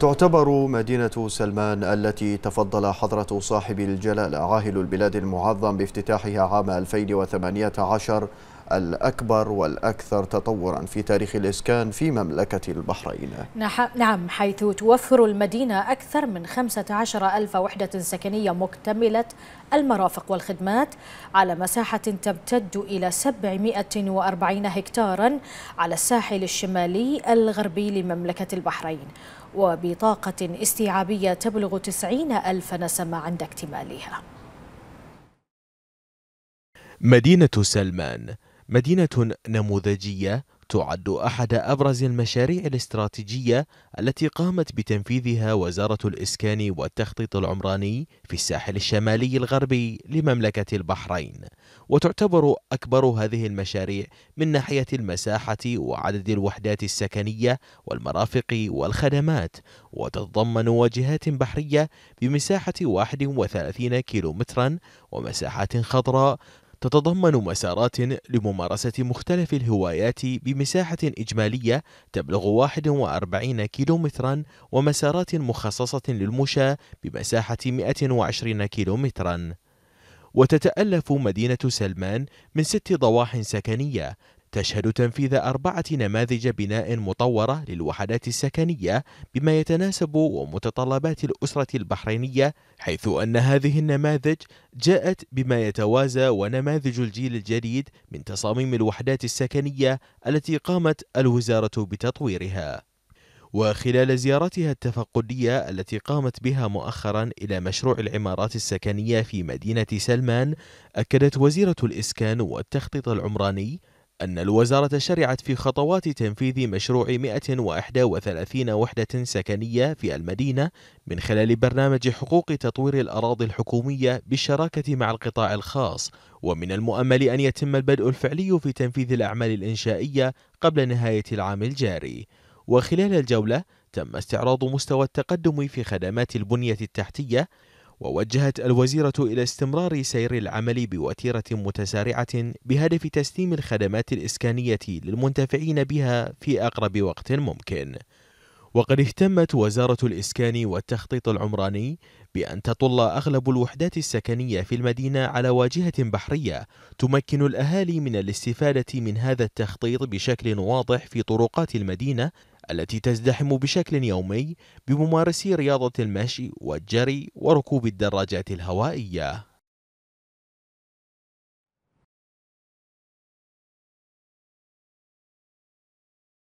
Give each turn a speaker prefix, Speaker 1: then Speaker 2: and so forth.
Speaker 1: تعتبر مدينة سلمان التي تفضل حضرة صاحب الجلالة عاهل البلاد المعظم بافتتاحها عام 2018 الأكبر والأكثر تطورا في تاريخ الإسكان في مملكة البحرين
Speaker 2: نعم حيث توفر المدينة أكثر من 15 ألف وحدة سكنية مكتملة المرافق والخدمات على مساحة تمتد إلى 740 هكتارا على الساحل الشمالي الغربي لمملكة البحرين وبطاقة استيعابية تبلغ 90 ألف نسمة عند اكتمالها
Speaker 1: مدينة سلمان مدينة نموذجية تعد أحد أبرز المشاريع الاستراتيجية التي قامت بتنفيذها وزارة الإسكان والتخطيط العمراني في الساحل الشمالي الغربي لمملكة البحرين، وتعتبر أكبر هذه المشاريع من ناحية المساحة وعدد الوحدات السكنية والمرافق والخدمات، وتتضمن واجهات بحرية بمساحة 31 كيلومترا ومساحات خضراء تتضمن مسارات لممارسة مختلف الهوايات بمساحة إجمالية تبلغ 41 كيلومترا ومسارات مخصصة للمشاة بمساحة 120 كيلومترا وتتألف مدينة سلمان من ست ضواحٍ سكنية تشهد تنفيذ أربعة نماذج بناء مطورة للوحدات السكنية بما يتناسب ومتطلبات الأسرة البحرينية حيث أن هذه النماذج جاءت بما يتوازى ونماذج الجيل الجديد من تصاميم الوحدات السكنية التي قامت الوزارة بتطويرها وخلال زيارتها التفقدية التي قامت بها مؤخرا إلى مشروع العمارات السكنية في مدينة سلمان أكدت وزيرة الإسكان والتخطيط العمراني أن الوزارة شرعت في خطوات تنفيذ مشروع 131 وحدة سكنية في المدينة من خلال برنامج حقوق تطوير الأراضي الحكومية بالشراكة مع القطاع الخاص ومن المؤمل أن يتم البدء الفعلي في تنفيذ الأعمال الإنشائية قبل نهاية العام الجاري وخلال الجولة تم استعراض مستوى التقدم في خدمات البنية التحتية ووجهت الوزيرة إلى استمرار سير العمل بوتيرة متسارعة بهدف تسليم الخدمات الإسكانية للمنتفعين بها في أقرب وقت ممكن وقد اهتمت وزارة الإسكان والتخطيط العمراني بأن تطل أغلب الوحدات السكنية في المدينة على واجهة بحرية تمكن الأهالي من الاستفادة من هذا التخطيط بشكل واضح في طرقات المدينة التي تزدحم بشكل يومي بممارسي رياضة المشي والجري وركوب الدراجات الهوائية